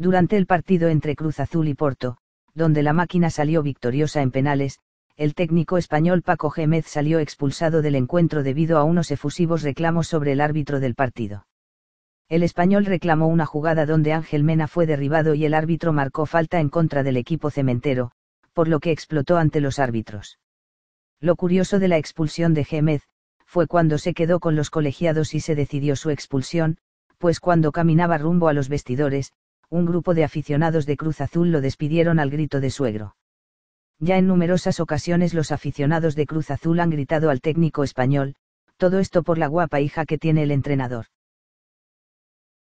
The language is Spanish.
Durante el partido entre Cruz Azul y Porto, donde la máquina salió victoriosa en penales, el técnico español Paco Gémez salió expulsado del encuentro debido a unos efusivos reclamos sobre el árbitro del partido. El español reclamó una jugada donde Ángel Mena fue derribado y el árbitro marcó falta en contra del equipo cementero, por lo que explotó ante los árbitros. Lo curioso de la expulsión de Gémez, fue cuando se quedó con los colegiados y se decidió su expulsión, pues cuando caminaba rumbo a los vestidores, un grupo de aficionados de Cruz Azul lo despidieron al grito de suegro. Ya en numerosas ocasiones los aficionados de Cruz Azul han gritado al técnico español, todo esto por la guapa hija que tiene el entrenador.